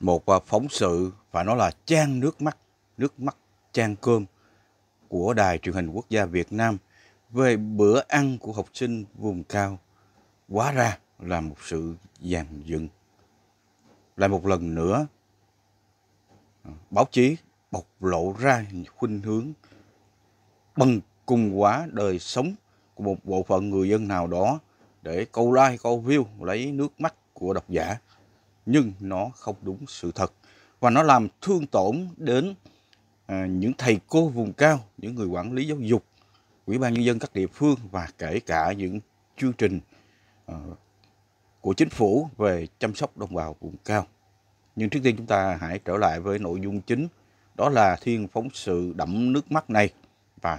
một à, phóng sự và nó là trang nước mắt, nước mắt trang cơm của Đài truyền hình quốc gia Việt Nam về bữa ăn của học sinh vùng cao. Quá ra là một sự dàn dựng. Lại một lần nữa, à, báo chí bộc lộ ra khuynh hướng bằng cùng quá đời sống của một bộ phận người dân nào đó để câu like, câu view, lấy nước mắt của độc giả nhưng nó không đúng sự thật và nó làm thương tổn đến à, những thầy cô vùng cao, những người quản lý giáo dục, ủy ban nhân dân các địa phương và kể cả những chương trình à, của chính phủ về chăm sóc đồng bào vùng cao. Nhưng trước tiên chúng ta hãy trở lại với nội dung chính, đó là thiên phóng sự đẫm nước mắt này và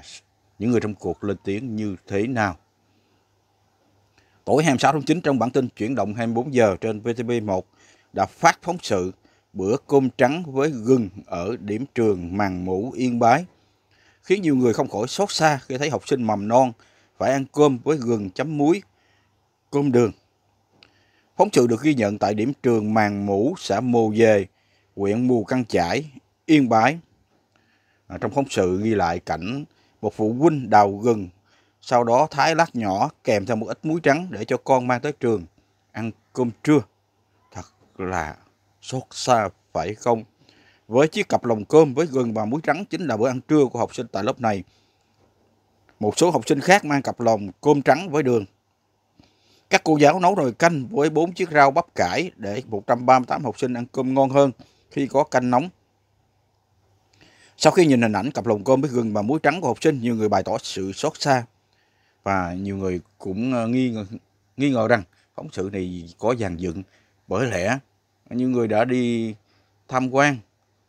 những người trong cuộc lên tiếng như thế nào Tối 26 tháng 9 trong bản tin chuyển động 24 giờ trên VTV1 đã phát phóng sự bữa cơm trắng với gừng ở điểm trường Màng Mũ Yên Bái, khiến nhiều người không khỏi xót xa khi thấy học sinh mầm non phải ăn cơm với gừng chấm muối, cơm đường. Phóng sự được ghi nhận tại điểm trường Màng Mũ, xã Mồ Dề, huyện Mù Căng Chải, Yên Bái. À, trong phóng sự ghi lại cảnh một phụ huynh đào gừng sau đó thái lát nhỏ kèm theo một ít muối trắng để cho con mang tới trường ăn cơm trưa. Thật là xót xa phải không? Với chiếc cặp lồng cơm với gừng và muối trắng chính là bữa ăn trưa của học sinh tại lớp này. Một số học sinh khác mang cặp lồng cơm trắng với đường. Các cô giáo nấu nồi canh với bốn chiếc rau bắp cải để 138 học sinh ăn cơm ngon hơn khi có canh nóng. Sau khi nhìn hình ảnh cặp lồng cơm với gừng và muối trắng của học sinh, nhiều người bày tỏ sự xót xa và nhiều người cũng ờ, nghi ngờ, nghi ngờ rằng phóng sự này có dàn dựng bởi lẽ những người đã đi tham quan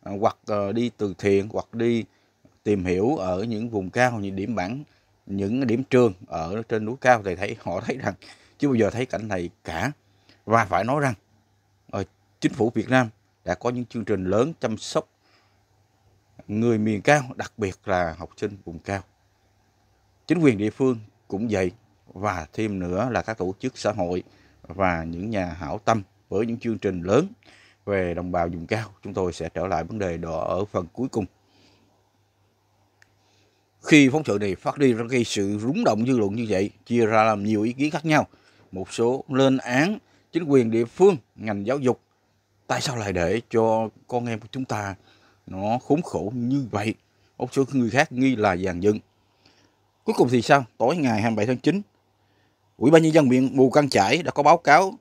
ờ, hoặc ờ, đi từ thiện hoặc đi tìm hiểu ở những vùng cao những điểm bản những điểm trường ở trên núi cao thì thấy họ thấy rằng chưa bao giờ thấy cảnh này cả và phải nói rằng chính phủ Việt Nam đã có những chương trình lớn chăm sóc người miền cao đặc biệt là học sinh vùng cao chính quyền địa phương cũng vậy và thêm nữa là các tổ chức xã hội và những nhà hảo tâm với những chương trình lớn về đồng bào vùng cao chúng tôi sẽ trở lại vấn đề đó ở phần cuối cùng khi phóng sự này phát đi ra gây sự rúng động dư luận như vậy chia ra làm nhiều ý kiến khác nhau một số lên án chính quyền địa phương ngành giáo dục tại sao lại để cho con em của chúng ta nó khốn khổ như vậy một số người khác nghi là giàn dựng Cuối cùng thì sao? Tối ngày 27 tháng 9, Ủy ban nhân dân huyện Mù Căng Chải đã có báo cáo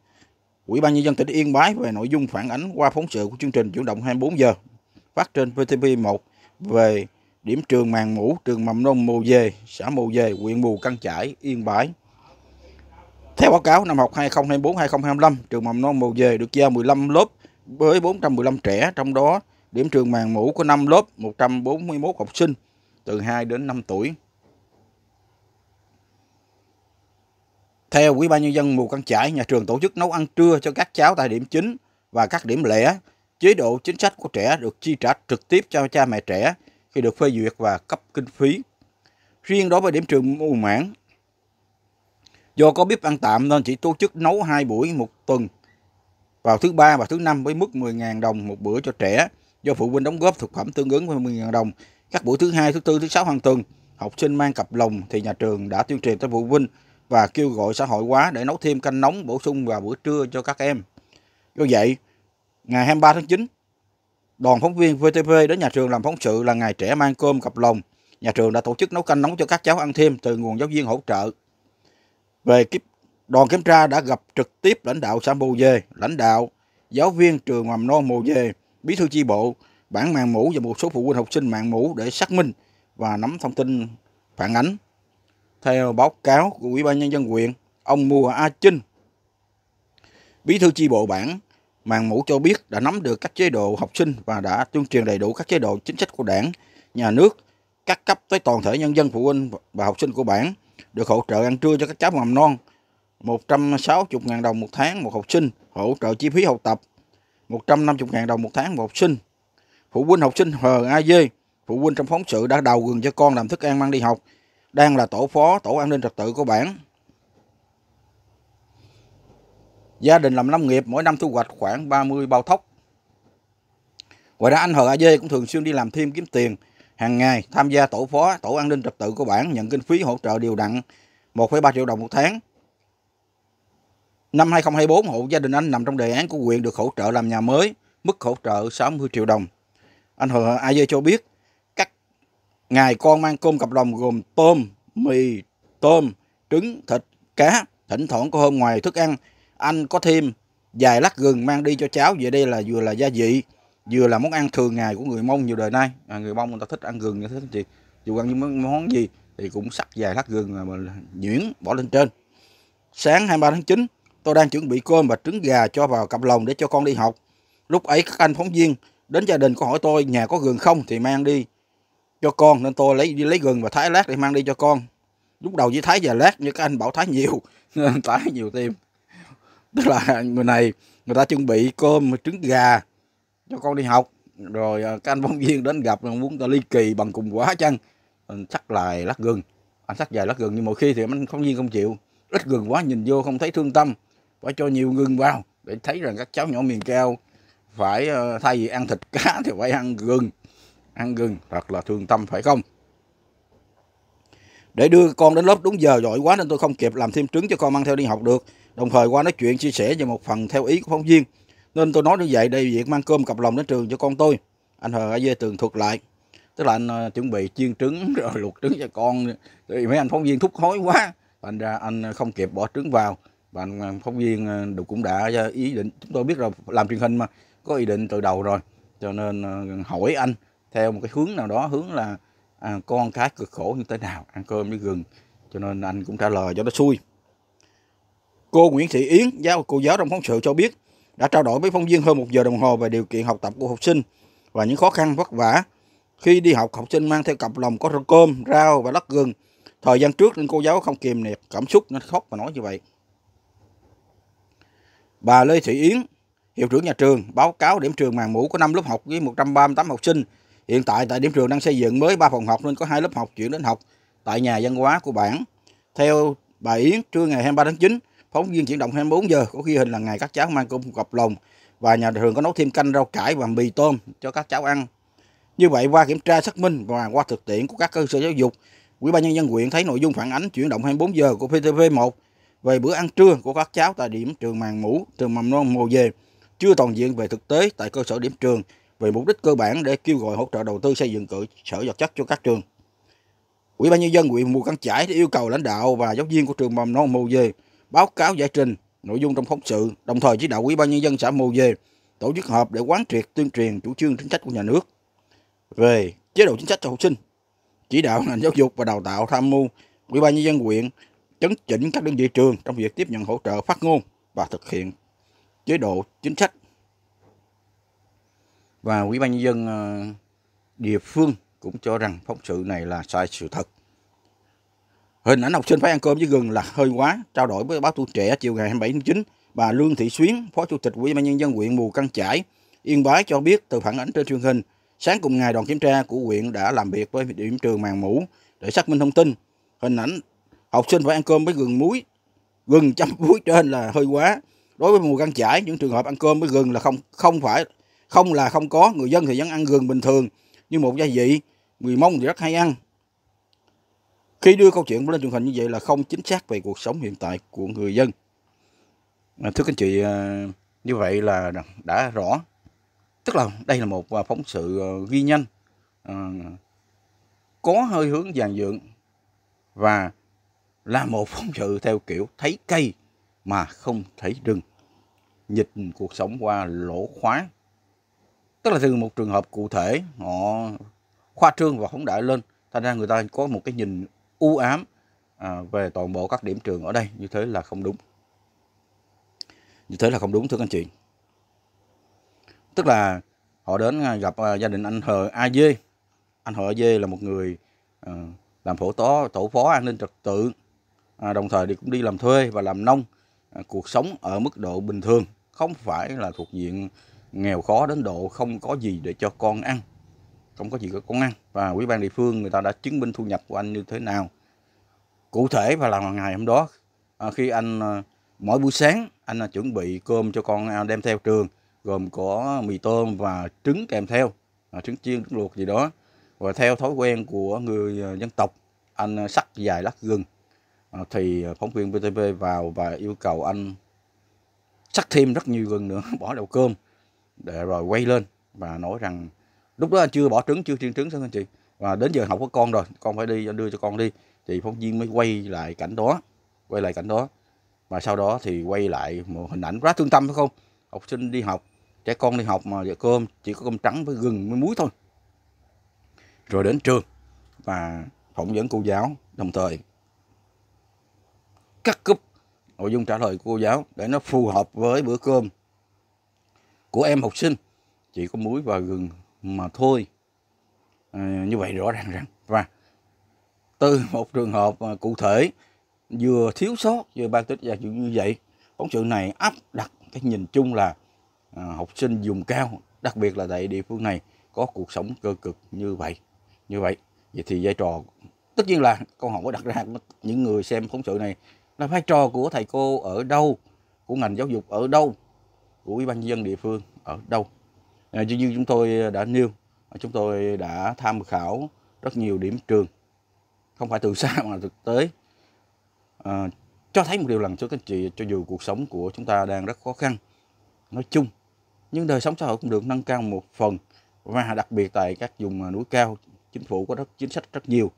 Ủy ban nhân dân tỉnh Yên Bái về nội dung phản ánh qua phóng sự của chương trình chuyển động 24 giờ phát trên VTV1 về điểm trường Màng Mũ, trường Mầm non Mù Dề, xã Mù Dề, huyện Mù Căng Chải, Yên Bái. Theo báo cáo năm học 2024-2025, trường Mầm non Mù Dề được giao 15 lớp với 415 trẻ, trong đó điểm trường Màng Mũ có 5 lớp, 141 học sinh từ 2 đến 5 tuổi. Theo Ủy ban nhân dân Mù Căng Chải, nhà trường tổ chức nấu ăn trưa cho các cháu tại điểm chính và các điểm lẻ. Chế độ chính sách của trẻ được chi trả trực tiếp cho cha mẹ trẻ khi được phê duyệt và cấp kinh phí. Riêng đối với điểm trường Mù Mãn, do có bếp ăn tạm nên chỉ tổ chức nấu hai buổi một tuần vào thứ ba và thứ năm với mức 10.000 đồng một bữa cho trẻ do phụ huynh đóng góp thực phẩm tương ứng với 10.000 đồng. Các buổi thứ hai, thứ tư, thứ sáu hàng tuần, học sinh mang cặp lồng thì nhà trường đã tuyên truyền tới phụ huynh và kêu gọi xã hội hóa để nấu thêm canh nóng bổ sung vào bữa trưa cho các em. Do vậy, ngày 23 tháng 9, đoàn phóng viên VTV đến nhà trường làm phóng sự là ngày trẻ mang cơm cặp lòng. Nhà trường đã tổ chức nấu canh nóng cho các cháu ăn thêm từ nguồn giáo viên hỗ trợ. Về kiếp, đoàn kiểm tra đã gặp trực tiếp lãnh đạo xã Bồ Dê, lãnh đạo giáo viên trường mầm non Bồ Dê, bí thư chi bộ, bản mạng mũ và một số phụ huynh học sinh mạng mũ để xác minh và nắm thông tin phản ánh theo báo cáo của Ủy ban Nhân dân huyện, ông Mùa A Chinh, bí thư chi bộ bản Màng Mũ cho biết đã nắm được các chế độ học sinh và đã tuyên truyền đầy đủ các chế độ chính sách của đảng, nhà nước, các cấp tới toàn thể nhân dân phụ huynh và học sinh của bản, được hỗ trợ ăn trưa cho các cháu mầm non 160.000 đồng một tháng một học sinh, hỗ trợ chi phí học tập 150.000 đồng một tháng một học sinh. Phụ huynh học sinh hờ A Dê, phụ huynh trong phóng sự đã đầu gừng cho con làm thức ăn mang đi học, đang là tổ phó tổ an ninh trật tự của bản. Gia đình làm lâm nghiệp mỗi năm thu hoạch khoảng 30 bao thóc. Ngoài ra anh Hờ A Dê cũng thường xuyên đi làm thêm kiếm tiền. Hàng ngày tham gia tổ phó tổ an ninh trật tự của bản nhận kinh phí hỗ trợ điều đặn 1,3 triệu đồng một tháng. Năm 2024, hộ gia đình anh nằm trong đề án của huyện được hỗ trợ làm nhà mới, mức hỗ trợ 60 triệu đồng. Anh Hờ A Dê cho biết, Ngày con mang cơm cặp lồng gồm tôm, mì, tôm, trứng, thịt, cá. Thỉnh thoảng có hôm ngoài thức ăn, anh có thêm vài lát gừng mang đi cho cháu. Vậy đây là vừa là gia vị, vừa là món ăn thường ngày của người Mông nhiều đời nay. À, người Mông người ta thích ăn gừng như thế chị. Dù ăn những món gì thì cũng sắc vài lát gừng mà nhuyễn bỏ lên trên. Sáng 23 tháng 9, tôi đang chuẩn bị cơm và trứng gà cho vào cặp lồng để cho con đi học. Lúc ấy các anh phóng viên đến gia đình có hỏi tôi nhà có gừng không thì mang đi cho con nên tôi lấy đi lấy gừng và thái lát để mang đi cho con lúc đầu chỉ thái và lát như các anh bảo thái nhiều nên thái nhiều tim tức là người này người ta chuẩn bị cơm trứng gà cho con đi học rồi à, các anh phóng viên đến gặp muốn ta ly kỳ bằng cùng quá chăng anh sắc lại lát gừng anh sắc dài lát gừng nhưng mỗi khi thì anh phóng viên không chịu ít gừng quá nhìn vô không thấy thương tâm phải cho nhiều gừng vào để thấy rằng các cháu nhỏ miền cao phải ờ, thay vì ăn thịt cá thì phải ăn gừng ăn gừng thật là thương tâm phải không? Để đưa con đến lớp đúng giờ giỏi quá nên tôi không kịp làm thêm trứng cho con mang theo đi học được. Đồng thời qua nói chuyện chia sẻ về một phần theo ý của phóng viên. Nên tôi nói như vậy đây việc mang cơm cặp lòng đến trường cho con tôi. Anh Hờ ở Dê tường thuật lại. Tức là anh ờ, chuẩn bị chiên trứng rồi luộc trứng cho con. Thì mấy anh phóng viên thúc hối quá. Thành ra anh không kịp bỏ trứng vào. Và anh ờ, phóng viên ờ, cũng đã ý định, chúng tôi biết rồi làm truyền hình mà, có ý định từ đầu rồi. Cho nên hỏi anh theo một cái hướng nào đó hướng là à, con cái cực khổ như thế nào ăn cơm với gừng cho nên anh cũng trả lời cho nó xui cô Nguyễn Thị Yến giáo cô giáo trong phóng sự cho biết đã trao đổi với phóng viên hơn một giờ đồng hồ về điều kiện học tập của học sinh và những khó khăn vất vả khi đi học học sinh mang theo cặp lồng có rau cơm rau và lát gừng thời gian trước nên cô giáo không kìm nẹp cảm xúc nên khóc và nói như vậy bà Lê Thị Yến hiệu trưởng nhà trường báo cáo điểm trường màn mũ có 5 lớp học với 138 học sinh Hiện tại tại điểm trường đang xây dựng mới 3 phòng học nên có hai lớp học chuyển đến học tại nhà văn hóa của bản. Theo bà Yến, trưa ngày 23 tháng 9, phóng viên chuyển động 24 giờ có ghi hình là ngày các cháu mang cơm gặp lồng và nhà trường có nấu thêm canh rau cải và mì tôm cho các cháu ăn. Như vậy qua kiểm tra xác minh và qua thực tiễn của các cơ sở giáo dục, Ủy ban nhân dân huyện thấy nội dung phản ánh chuyển động 24 giờ của PTV1 về bữa ăn trưa của các cháu tại điểm trường Màng Mũ, trường Mầm non Mồ Về chưa toàn diện về thực tế tại cơ sở điểm trường về mục đích cơ bản để kêu gọi hỗ trợ đầu tư xây dựng cơ sở vật chất cho các trường. Ủy ban nhân dân huyện Mù Căng Chải đã yêu cầu lãnh đạo và giáo viên của trường mầm non Mù Dê báo cáo giải trình nội dung trong phóng sự, đồng thời chỉ đạo Ủy ban nhân dân xã Mù Dê tổ chức họp để quán triệt tuyên truyền chủ trương chính sách của nhà nước về chế độ chính sách cho học sinh, chỉ đạo ngành giáo dục và đào tạo tham mưu Ủy ban nhân dân huyện chấn chỉnh các đơn vị trường trong việc tiếp nhận hỗ trợ phát ngôn và thực hiện chế độ chính sách và ủy ban nhân dân ờ, địa phương cũng cho rằng phóng sự này là sai sự thật hình ảnh học sinh phải ăn cơm với gừng là hơi quá trao đổi với báo tuổi trẻ chiều ngày 27 tháng 9 bà Lương Thị Xuyến phó chủ tịch ủy ban nhân dân huyện Mù Căng Chải Yên Bái cho biết từ phản ánh trên truyền hình sáng cùng ngày đoàn kiểm tra của huyện đã làm việc với điểm trường Màng Mũ để xác minh thông tin hình ảnh học sinh phải ăn cơm với gừng muối gừng chấm muối trên là hơi quá đối với mù căng chải những trường hợp ăn cơm với gừng là không không phải không là không có người dân thì vẫn ăn gừng bình thường như một gia vị người mông thì rất hay ăn khi đưa câu chuyện lên truyền hình như vậy là không chính xác về cuộc sống hiện tại của người dân à, thưa các anh chị à, như vậy là đã rõ tức là đây là một à, phóng sự ghi nhanh có hơi hướng dàn dựng và là một phóng sự theo kiểu thấy cây mà không thấy rừng nhìn cuộc sống qua lỗ khóa tức là từ một trường hợp cụ thể họ khoa trương và phóng đại lên thành ra người ta có một cái nhìn u ám à, về toàn bộ các điểm trường ở đây như thế là không đúng như thế là không đúng thưa anh chị tức là họ đến à, gặp à, gia đình anh hờ a dê anh hờ a dê là một người à, làm phổ tó tổ phó an ninh trật tự à, đồng thời thì cũng đi làm thuê và làm nông à, cuộc sống ở mức độ bình thường không phải là thuộc diện nghèo khó đến độ không có gì để cho con ăn không có gì cho con ăn và ủy ban địa phương người ta đã chứng minh thu nhập của anh như thế nào cụ thể và là ngày hôm đó à, khi anh à, mỗi buổi sáng anh à, chuẩn bị cơm cho con đem theo trường gồm có mì tôm và trứng kèm theo trứng chiên trứng luộc gì đó và theo thói quen của người dân tộc anh sắc dài lát gừng thì phóng viên VTV vào và yêu cầu anh sắc thêm rất nhiều gừng nữa bỏ vào cơm để rồi quay lên và nói rằng lúc đó anh chưa bỏ trứng chưa chiên trứng sao anh chị và đến giờ học có con rồi con phải đi đưa cho con đi thì phóng viên mới quay lại cảnh đó quay lại cảnh đó và sau đó thì quay lại một hình ảnh rất thương tâm phải không học sinh đi học trẻ con đi học mà giờ cơm chỉ có cơm trắng với gừng với muối thôi rồi đến trường và phỏng vấn cô giáo đồng thời cắt cúp nội dung trả lời của cô giáo để nó phù hợp với bữa cơm của em học sinh chỉ có muối và gừng mà thôi à, như vậy rõ ràng rằng và từ một trường hợp cụ thể vừa thiếu sót vừa ban tích ra như vậy phóng sự này áp đặt cái nhìn chung là à, học sinh dùng cao đặc biệt là tại địa phương này có cuộc sống cơ cực như vậy như vậy vậy thì vai trò tất nhiên là câu hỏi có đặt ra những người xem phóng sự này là vai trò của thầy cô ở đâu của ngành giáo dục ở đâu của ủy ban nhân dân địa phương ở đâu à, như chúng tôi đã nêu chúng tôi đã tham khảo rất nhiều điểm trường không phải từ xa mà thực tế à, cho thấy một điều rằng cho các anh chị cho dù cuộc sống của chúng ta đang rất khó khăn nói chung nhưng đời sống xã hội cũng được nâng cao một phần và đặc biệt tại các vùng à, núi cao chính phủ có rất chính sách rất nhiều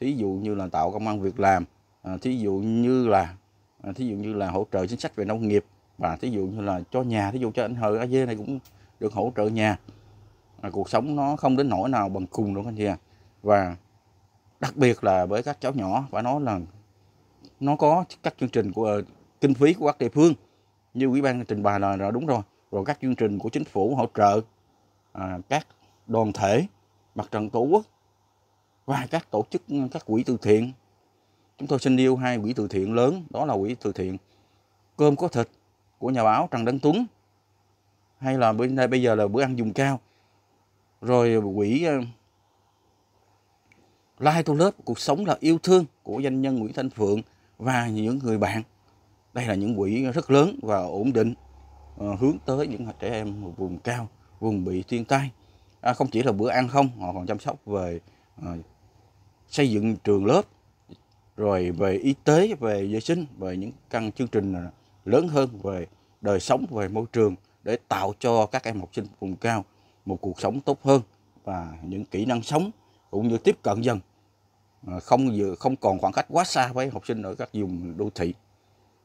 thí dụ như là tạo công an việc làm à, thí dụ như là à, thí dụ như là hỗ trợ chính sách về nông nghiệp và thí dụ như là cho nhà thí dụ cho anh hờ a dê này cũng được hỗ trợ nhà à, cuộc sống nó không đến nỗi nào bằng cùng đúng anh chị à và đặc biệt là với các cháu nhỏ phải nói là nó có các chương trình của uh, kinh phí của các địa phương như ủy ban trình bày là, là đúng rồi rồi các chương trình của chính phủ hỗ trợ à, các đoàn thể mặt trận tổ quốc và các tổ chức các quỹ từ thiện chúng tôi xin yêu hai quỹ từ thiện lớn đó là quỹ từ thiện cơm có thịt của nhà báo Trần Đăng Tuấn hay là bữa nay bây giờ là bữa ăn dùng cao rồi quỹ Lai to lớp cuộc sống là yêu thương của doanh nhân Nguyễn Thanh Phượng và những người bạn đây là những quỹ rất lớn và ổn định ờ, hướng tới những trẻ em vùng cao vùng bị thiên tai à, không chỉ là bữa ăn không họ còn chăm sóc về à, xây dựng trường lớp rồi về y tế về vệ sinh về những căn chương trình này. Ờ, lớn hơn về đời sống về môi trường để tạo cho các em học sinh vùng cao một cuộc sống tốt hơn và những kỹ năng sống cũng như tiếp cận dần à, không vừa không còn khoảng cách quá xa với học sinh ở các vùng đô thị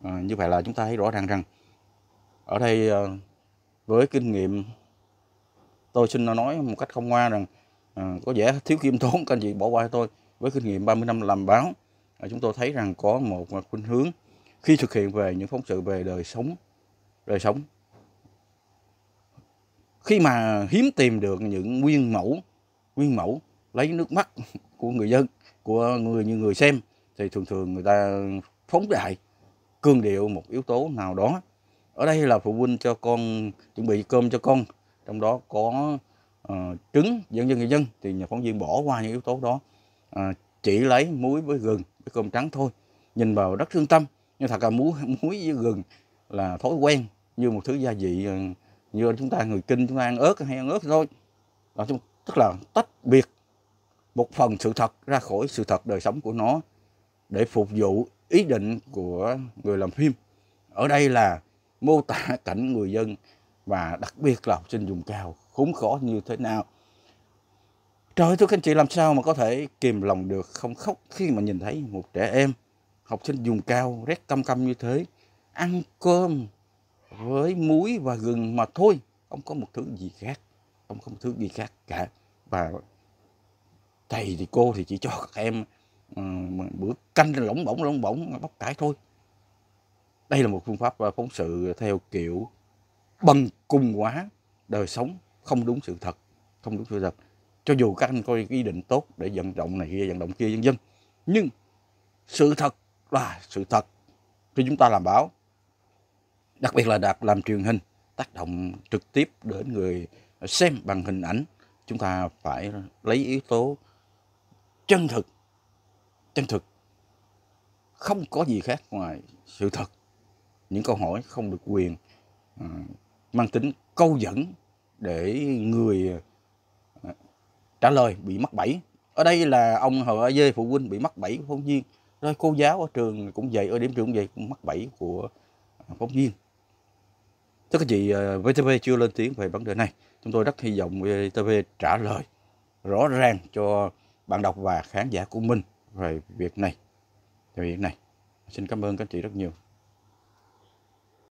à, như vậy là chúng ta thấy rõ ràng rằng ở đây à, với kinh nghiệm tôi xin nói một cách không ngoa rằng à, có vẻ thiếu khiêm tốn các anh chị bỏ qua tôi với kinh nghiệm 30 năm làm báo à, chúng tôi thấy rằng có một khuynh hướng khi thực hiện về những phóng sự về đời sống đời sống khi mà hiếm tìm được những nguyên mẫu nguyên mẫu lấy nước mắt của người dân của người như người xem thì thường thường người ta phóng đại cương điệu một yếu tố nào đó ở đây là phụ huynh cho con chuẩn bị cơm cho con trong đó có uh, trứng dân dân người dân thì nhà phóng viên bỏ qua những yếu tố đó uh, chỉ lấy muối với gừng với cơm trắng thôi nhìn vào rất thương tâm nhưng thật là muối muối với gừng là thói quen như một thứ gia vị ờ, như chúng ta người kinh chúng ta ăn ớt hay ăn ớt thôi đó, tức là tách biệt một phần sự thật ra khỏi sự thật đời sống của nó để phục vụ ý định của người làm phim ở đây là mô tả cảnh người dân và đặc biệt là học sinh vùng cao khốn khó như thế nào trời thưa các anh chị làm sao mà có thể kìm lòng được không khóc khi mà nhìn thấy một trẻ em học sinh dùng cao rét căm căm như thế ăn cơm với muối và gừng mà thôi không có một thứ gì khác không có một thứ gì khác cả và thầy thì cô thì chỉ cho các em uh, bữa canh lỏng bỏng lỏng bỏng bắp cải thôi đây là một phương pháp ờ, phóng sự theo kiểu bần cùng quá đời sống không đúng sự thật không đúng sự thật cho dù các anh có ý định tốt để vận động này kia vận động kia vân vân nhưng sự thật là sự thật khi chúng ta làm báo đặc biệt là đạt làm truyền hình tác động trực tiếp đến người xem bằng hình ảnh chúng ta phải lấy yếu tố chân thực chân thực không có gì khác ngoài sự thật những câu hỏi không được quyền à, mang tính câu dẫn để người ờ, trả lời bị mắc bẫy ở đây là ông hờ dê phụ huynh bị mắc bẫy phóng viên rồi cô giáo ở trường cũng vậy ở điểm trường cũng vậy cũng mắc bẫy của phóng viên Tất cả chị ờ, VTV chưa lên tiếng về vấn đề này chúng tôi rất hy vọng VTV trả lời rõ ràng cho bạn đọc và khán giả của mình về việc này về việc này xin cảm ơn các chị rất nhiều